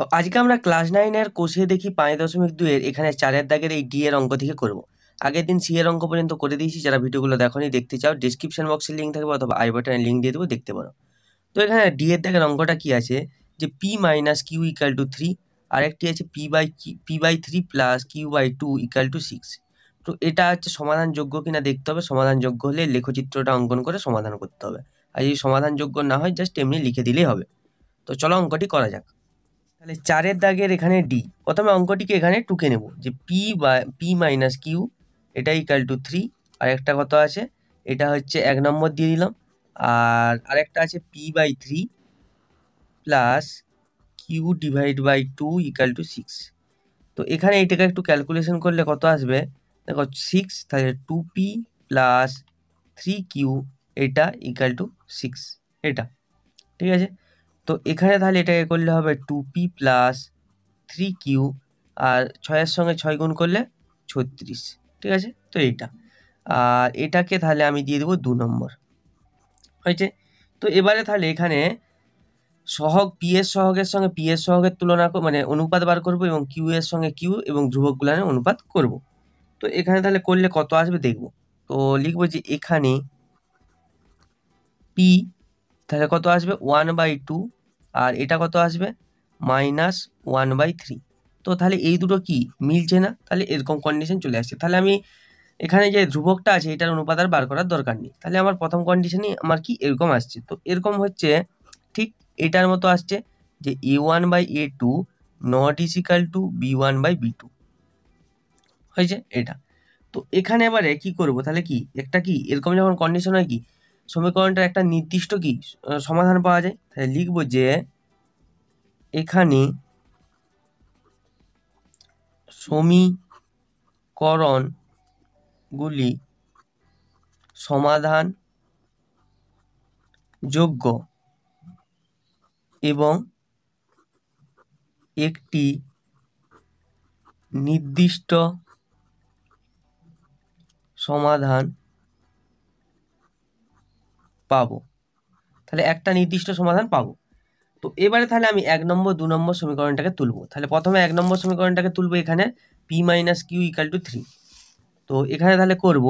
তো আজকে আমরা ক্লাস নাইনের কোষে দেখি পাঁচ দশমিক দুইয়ের এখানে চারের দাগের এই ডি এর অঙ্ক থেকে করব আগের দিন সি এর অঙ্ক পর্যন্ত করে দিয়েছি যারা ভিডিওগুলো দেখনি দেখতে চাও ডিসক্রিপশন বক্সের লিঙ্ক থাকবে অথবা আই বাটনের লিঙ্ক দিয়ে দেবো দেখতে পারো তো এখানে ডি এর দাগের অঙ্কটা কি আছে যে P minus Q equal to three আরেকটি আছে P by P by three plus Q by two equal to six তো এটা হচ্ছে সমাধানযোগ্য কিনা দেখতে হবে সমাধানযোগ্য হলে লেখচিত্রটা অঙ্কন করে সমাধান করতে হবে আর যদি সমাধানযোগ্য না হয় জাস্ট এমনি লিখে দিলেই হবে তো চলো অঙ্কটি করা যাক তাহলে চারের দাগের এখানে ডি প্রথমে অঙ্কটিকে এখানে টুকে নেব যে পি বা পি মাইনাস কিউ এটা ইকাল টু থ্রি আর একটা কত আছে এটা হচ্ছে এক নম্বর দিয়ে দিলাম আর আরেকটা আছে P by three plus Q divide by two equal to six তো এখানে এটাকে একটু ক্যালকুলেশন করলে কত আসবে দেখো সিক্স তাহলে two P plus three Q এটা ইকাল টু সিক্স এটা ঠিক আছে তো এখানে তাহলে এটাকে করলে হবে two P plus three Q আর ছয়ের সঙ্গে ছয় গুণ করলে ছত্রিশ ঠিক আছে তো এইটা আর এটাকে তাহলে আমি দিয়ে দেবো দু নম্বর হয়েছে তো এবারে তাহলে এখানে সহগ পি এর সহগের সঙ্গে পি এর সহগের তুলনা মানে অনুপাত বার করব এবং কিউ এর সঙ্গে কিউ এবং ধ্রুবক গুলানের অনুপাত করব তো এখানে তাহলে করলে কত আসবে দেখব তো লিখবো যে এখানে পি তাহলে কত আসবে ওয়ান বাই টু আর এটা কত আসবে মাইনাস ওয়ান বাই থ্রি তো তাহলে এই দুটো কি মিলছে না তাহলে এরকম কন্ডিশন চলে আসছে তাহলে আমি এখানে যে ধ্রুবকটা আছে এটার অনুপাত আর বার করার দরকার নেই তাহলে আমার প্রথম কন্ডিশনই আমার কি এরকম আসছে তো এরকম হচ্ছে ঠিক এটার মতো আসছে যে A one by A two not equal to B one by B two হয়েছে এটা তো এখানে এবারে কি করব তাহলে কি একটা কি এরকম যখন কন্ডিশন হয় কি সমীকরণটার একটা নির্দিষ্ট কি সমাধান পাওয়া যায় তাহলে লিখব যে এখানে সমীকরণগুলি সমাধান যোগ্য এবং একটি নির্দিষ্ট সমাধান পাবো তাহলে একটা নির্দিষ্ট সমাধান পাবো তো এবারে তাহলে আমি এক নম্বর দু নম্বর সমীকরণটাকে তুলবো তাহলে প্রথমে এক নম্বর সমীকরণটাকে তুলবো এখানে P minus Q equal to three তো এখানে তাহলে করব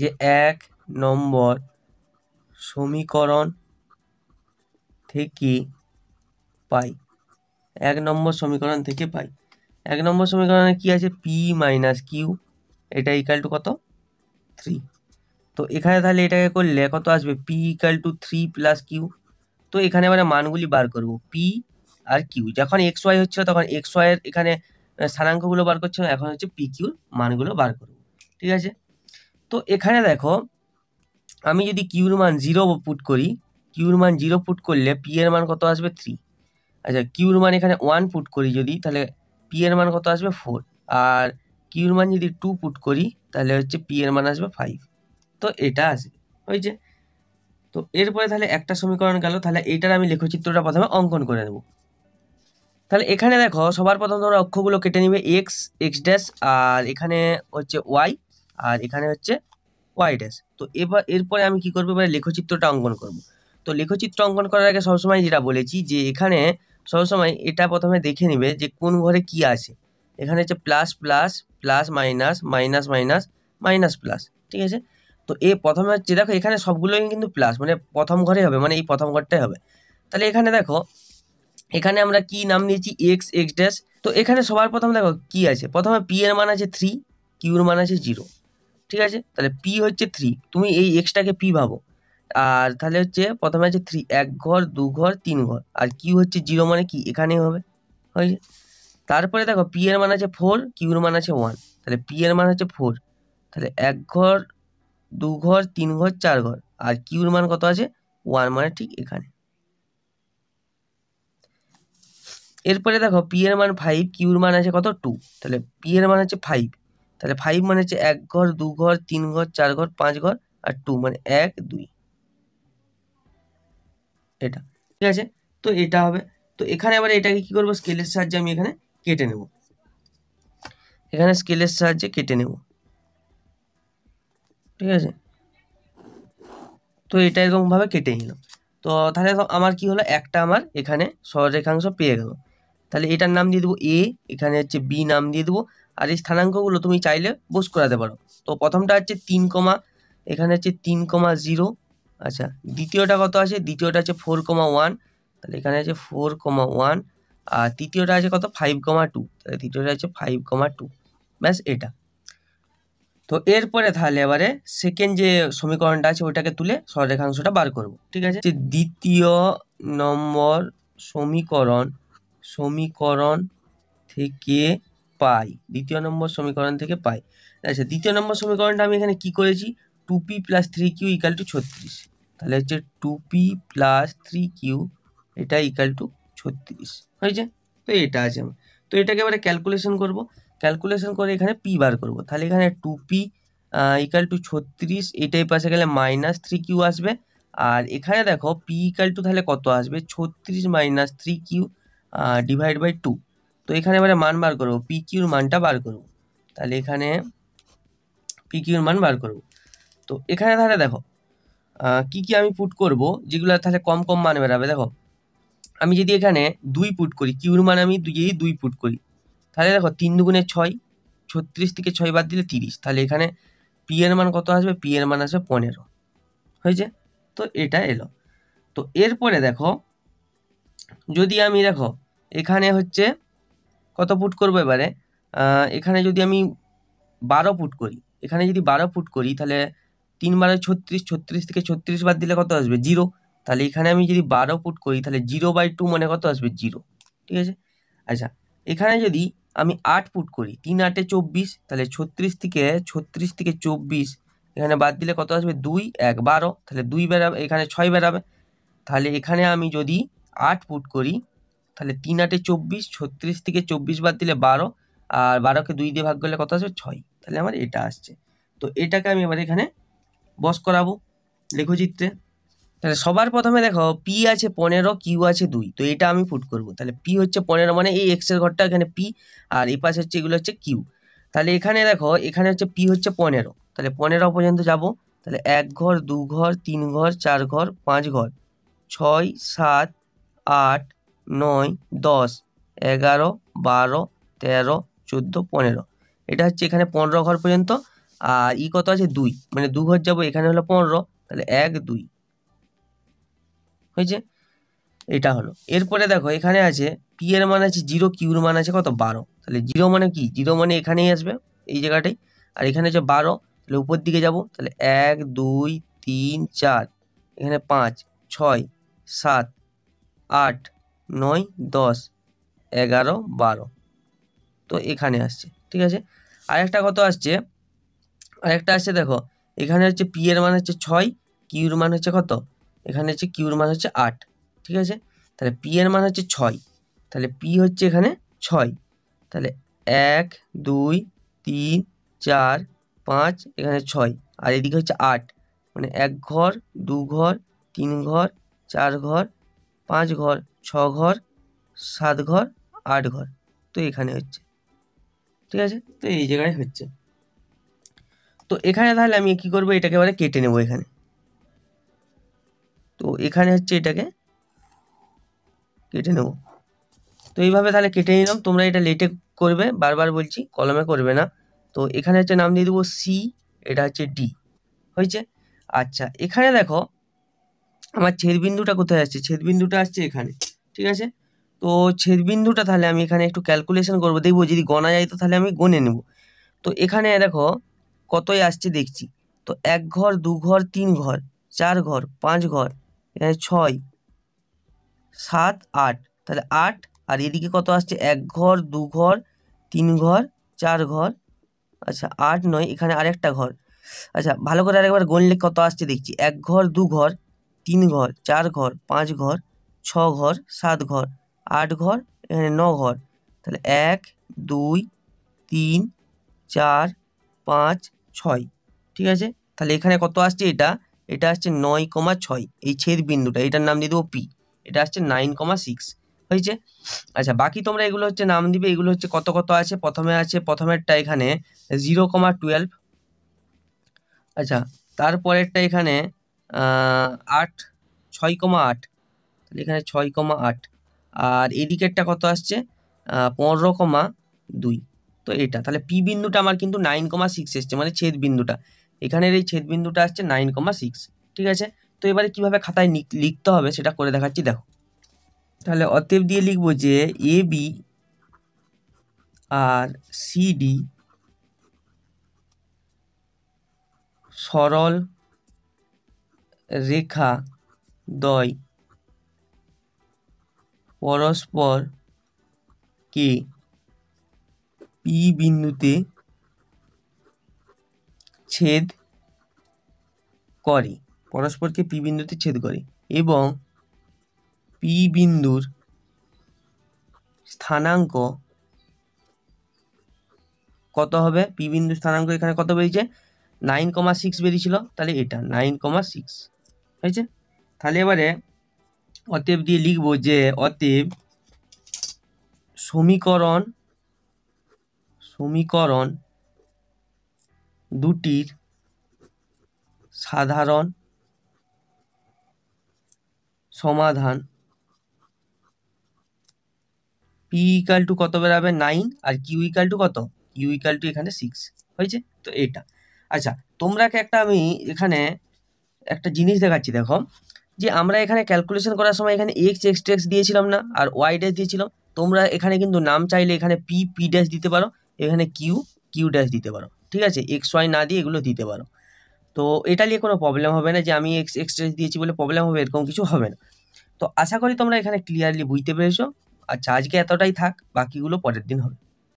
যে এক নম্বর সমীকরণ থেকে পাই এক নম্বর সমীকরণ থেকে পাই এক নম্বর সমীকরণে কি আছে পি মাইনাস কিউ এটা ইকাল টু কত থ্রি তো এখানে তাহলে এটাকে করলে কত আসবে P equal to three plus Q তো এখানে মানে মানগুলি বার করব পি আর কিউ যখন এক্স ওয়াই হচ্ছে তখন এক্স ওয়াইয়ের এখানে স্থানাঙ্কগুলো বার করছে এখন হচ্ছে পি কিউর মানগুলো বার করব ঠিক আছে তো এখানে দেখো আমি যদি কিউর মান জিরো পুট করি কিউর মান জিরো পুট করলে পি এর মান কত আসবে থ্রি আচ্ছা কিউর মান এখানে ওয়ান পুট করি যদি তাহলে পি এর মান কত আসবে ফোর আর কিউর মান যদি টু পুট করি তাহলে হচ্ছে পি এর মান আসবে ফাইভ তো এটা আছে ওই যে তো এরপরে তাহলে একটা সমীকরণ গেল তাহলে এইটার আমি লেখচিত্রটা প্রথমে অঙ্কন করে নেব তাহলে এখানে দেখো সবার প্রথম তোমরা অক্ষগুলো কেটে নিবে এক্স এক্স ড্যাশ আর এখানে হচ্ছে ওয়াই আর এখানে হচ্ছে ওয়াই ড্যাশ তো এবার এরপরে আমি কি করবো এবার লেখচিত্রটা অঙ্কন করব তো লেখচিত্র অঙ্কন করার আগে সবসময় যেটা বলেছি যে এখানে সবসময় এটা প্রথমে দেখে নিবে যে কোন ঘরে কি আছে এখানে হচ্ছে plus plus plus minus minus minus minus plus ঠিক আছে তো এ প্রথমে হচ্ছে দেখো এখানে সবগুলোই কিন্তু প্লাস মানে প্রথম ঘরেই হবে মানে এই প্রথম ঘরটাই হবে তাহলে এখানে দেখো এখানে আমরা কি নাম নিয়েছি এক্স এক্স ড্যাশ তো এখানে সবার প্রথম দেখো কি আছে প্রথমে পি এর মান আছে থ্রি কিউর মান আছে জিরো ঠিক আছে তাহলে পি হচ্ছে থ্রি তুমি এই এক্সটাকে পি ভাবো আর তাহলে হচ্ছে প্রথমে আছে থ্রি এক ঘর দু ঘর তিন ঘর আর কিউ হচ্ছে জিরো মানে কি এখানেই হবে হয়েছে তারপরে দেখো পি এর মান আছে ফোর কিউর মান আছে ওয়ান তাহলে পি এর মান হচ্ছে ফোর তাহলে এক ঘর দু ঘর তিন ঘর চার ঘর আর কিউর মান কত আছে ওয়ান মানে ঠিক এখানে এরপরে দেখো পি এর মান ফাইভ কিউর মান আছে কত টু তাহলে পি এর মান হচ্ছে ফাইভ তাহলে ফাইভ মানে হচ্ছে এক ঘর দু ঘর তিন ঘর চার ঘর পাঁচ ঘর আর টু মানে এক দুই এটা ঠিক আছে তো এটা হবে তো এখানে আবার এটাকে কি করবো স্কেলের সাহায্যে আমি এখানে কেটে নেব এখানে স্কেলের সাহায্যে কেটে নেবো ঠিক আছে তো এটা এরকমভাবে কেটে নিল তো তাহলে আমার কি হলো একটা আমার এখানে সরেখাংশ পেয়ে গেল তাহলে এটার নাম দিয়ে দেবো এ এখানে হচ্ছে বি নাম দিয়ে দেবো আর এই স্থানাঙ্কগুলো তুমি চাইলে বোস করাতে পারো তো প্রথমটা হচ্ছে তিন কমা এখানে হচ্ছে তিন কমা জিরো আচ্ছা দ্বিতীয়টা কত আছে দ্বিতীয়টা আছে ফোর কমা ওয়ান তাহলে এখানে আছে ফোর কমা ওয়ান আর তৃতীয়টা আছে কত ফাইভ কমা টু তাহলে তৃতীয়টা আছে ফাইভ কমা টু ব্যাস এটা তো এরপরে তাহলে এবারে সেকেন্ড যে সমীকরণটা আছে ওইটাকে তুলে সরেখাংশটা বার করব ঠিক আছে যে দ্বিতীয় নম্বর সমীকরণ সমীকরণ থেকে পাই দ্বিতীয় নম্বর সমীকরণ থেকে পাই আচ্ছা দ্বিতীয় নম্বর সমীকরণটা আমি এখানে কি করেছি two P plus three Q equal to ছত্রিশ তাহলে হচ্ছে two P plus three Q এটা ইকাল টু ছত্রিশ হয়েছে তো এটা আছে তো এটাকে এবারে ক্যালকুলেশন করব ক্যালকুলেশন করে এখানে পি বার করব তাহলে এখানে টু পি ইকাল টু ছত্রিশ এটাই পাশে গেলে মাইনাস থ্রি কিউ আসবে আর এখানে দেখো পি ইকাল টু তাহলে কত আসবে ছত্রিশ minus three Q divide by two তো এখানে এবারে মান বার করব পি কিউর মানটা বার করব তাহলে এখানে পি কিউর মান বার করব তো এখানে তাহলে দেখো কি কি আমি পুট করব যেগুলো তাহলে কম কম মান বেরাবে দেখো আমি যদি এখানে দুই পুট করি কিউর মান আমি যদি দুই পুট করি তাহলে দেখো তিন দুগুণে ছয় ছত্রিশ থেকে ছয় বাদ দিলে তিরিশ তাহলে এখানে পি এর মান কত আসবে পি এর মান আসবে পনেরো হয়েছে তো এটা এলো তো এরপরে দেখো যদি আমি দেখো এখানে হচ্ছে কত ফুট করবো এবারে এখানে যদি আমি বারো ফুট করি এখানে যদি বারো ফুট করি তাহলে তিন বারো ছত্রিশ ছত্রিশ থেকে ছত্রিশ বাদ দিলে কত আসবে জিরো তাহলে এখানে আমি যদি বারো ফুট করি তাহলে জিরো বাই টু মানে কত আসবে জিরো ঠিক আছে আচ্ছা এখানে যদি আমি আট পুট করি তিন আটে চব্বিশ তাহলে ছত্রিশ থেকে ছত্রিশ থেকে চব্বিশ এখানে বাদ দিলে কত আসবে দুই এক বারো তাহলে দুই বেরাবে এখানে ছয় বেরাবে তাহলে এখানে আমি যদি আট পুট করি তাহলে তিন আটে চব্বিশ ছত্রিশ থেকে চব্বিশ বাদ দিলে বারো আর বারোকে দুই দিয়ে ভাগ করলে কত আসবে ছয় তাহলে আমার এটা আসছে তো এটাকে আমি এবার এখানে বস করাবো লেখচিত্রে তাহলে সবার প্রথমে দেখো পি আছে পনেরো কিউ আছে দুই তো এটা আমি ফুট করব তাহলে পি হচ্ছে পনেরো মানে এই এক্সের ঘরটা এখানে পি আর এই পাশে হচ্ছে এগুলো হচ্ছে কিউ তাহলে এখানে দেখো এখানে হচ্ছে পি হচ্ছে পনেরো তাহলে পনেরো পর্যন্ত যাব তাহলে এক ঘর দু ঘর তিন ঘর চার ঘর পাঁচ ঘর ছয় সাত আট নয় দশ এগারো বারো তেরো চোদ্দো পনেরো এটা হচ্ছে এখানে পনেরো ঘর পর্যন্ত আর ই কত আছে দুই মানে দু ঘর যাবো এখানে হলো পনেরো তাহলে এক দুই হয়েছে এটা হলো এরপরে দেখো এখানে আছে পি এর মান আছে জিরো কিউর মান আছে কত বারো তাহলে জিরো মানে কি জিরো মানে এখানেই আসবে এই জায়গাটাই আর এখানে হচ্ছে বারো তাহলে উপর দিকে যাব তাহলে এক দুই তিন চার এখানে পাঁচ ছয় সাত আট নয় দশ এগারো বারো তো এখানে আসছে ঠিক আছে আরেকটা কত আসছে আরেকটা আসছে দেখো এখানে হচ্ছে পি এর মান হচ্ছে ছয় কিউর মান হচ্ছে কত এখানে হচ্ছে কিউর মান হচ্ছে আট ঠিক আছে তাহলে পি এর মান হচ্ছে ছয় তাহলে পি হচ্ছে এখানে ছয় তাহলে এক দুই তিন চার পাঁচ এখানে ছয় আর এদিকে হচ্ছে আট মানে এক ঘর দু ঘর তিন ঘর চার ঘর পাঁচ ঘর ছ ঘর সাত ঘর আট ঘর তো এখানে হচ্ছে ঠিক আছে তো এই জায়গায় হচ্ছে তো এখানে তাহলে আমি কি করব এটাকে এবারে কেটে নেব এখানে তো এখানে হচ্ছে এটাকে কেটে নেব তো এইভাবে তাহলে কেটে নিলাম তোমরা এটা লেটে করবে বারবার বলছি কলমে করবে না তো এখানে হচ্ছে নাম দিয়ে দেবো সি এটা হচ্ছে ডি হয়েছে আচ্ছা এখানে দেখো আমার ছেদবিন্দুটা কোথায় আসছে ছেদবিন্দুটা আসছে এখানে ঠিক আছে তো ছেদবিন্দুটা তাহলে আমি এখানে একটু ক্যালকুলেশন করবো দেখবো যদি গণা যায় তো তাহলে আমি গনে নেব তো এখানে দেখো কতই আসছে দেখছি তো এক ঘর দু ঘর তিন ঘর চার ঘর পাঁচ ঘর এখানে ছয় সাত আট তাহলে আট আর এদিকে কত আসছে এক ঘর দু ঘর তিন ঘর চার ঘর আচ্ছা আট নয় এখানে আরেকটা ঘর আচ্ছা ভালো করে আরেকবার গণলে কত আসছে দেখছি এক ঘর দু ঘর তিন ঘর চার ঘর পাঁচ ঘর ছ ঘর সাত ঘর আট ঘর এখানে ন ঘর তাহলে এক দুই তিন চার পাঁচ ছয় ঠিক আছে তাহলে এখানে কত আসছে এটা এটা আসছে নয় কমা ছয় এই ছেদ বিন্দুটা এটার নাম দিয়ে দেবো পি এটা আসছে নাইন কমা সিক্স হয়েছে আচ্ছা বাকি তোমরা এগুলো হচ্ছে নাম দিবে এগুলো হচ্ছে কত কত আছে প্রথমে আছে প্রথমেরটা এখানে জিরো কমা টুয়েলভ আচ্ছা তারপরেরটা এখানে আট ছয় কমা আট তাহলে এখানে ছয় কমা আট আর এদিকেরটা কত আসছে পনেরো কমা দুই তো এটা তাহলে পি বিন্দুটা আমার কিন্তু নাইন কমা সিক্স এসছে মানে ছেদ বিন্দুটা এখানের এই ছেদবিন্দুটা আসছে নাইন কমা সিক্স ঠিক আছে তো এবারে কিভাবে খাতায় লিখতে হবে সেটা করে দেখাচ্ছি দেখো তাহলে অতএব দিয়ে লিখবো যে এ বি আর সিডি সরল রেখা দয় পরস্পর কে পি বিন্দুতে ছেদ করে পরস্পরকে পি বিন্দুতে ছেদ করে এবং পি বিন্দুর স্থানাঙ্ক কত হবে পি বিন্দু স্থানাঙ্ক এখানে কত বেরিয়েছে নাইন কমা সিক্স বেরিয়েছিল তাহলে এটা নাইন কমা সিক্স হয়েছে তাহলে এবারে অতএব দিয়ে লিখব যে অতএব সমীকরণ সমীকরণ দুটির সাধারণ সমাধান পি ইকাল টু কত বেরাবে নাইন আর কিউ ইকাল টু কত ইউ ইকাল টু এখানে সিক্স হয়েছে তো এটা আচ্ছা তোমরা একটা আমি এখানে একটা জিনিস দেখাচ্ছি দেখো যে আমরা এখানে ক্যালকুলেশন করার সময় এখানে এক্স এক্স টেক্স দিয়েছিলাম না আর ওয়াই ড্যাশ দিয়েছিলাম তোমরা এখানে কিন্তু নাম চাইলে এখানে পি পি ড্যাশ দিতে পারো এখানে কিউ কিউ ড্যাশ দিতে পারো ঠিক আছে এক্স ওয়াই না দিয়ে এগুলো দিতে পারো তো এটা নিয়ে কোনো প্রবলেম হবে না যে আমি এক্স এক্সট্রেস দিয়েছি বলে প্রবলেম হবে এরকম কিছু হবে না তো আশা করি তোমরা এখানে ক্লিয়ারলি বুঝতে পেরেছো আচ্ছা আজকে এতটাই থাক বাকিগুলো পরের দিন হবে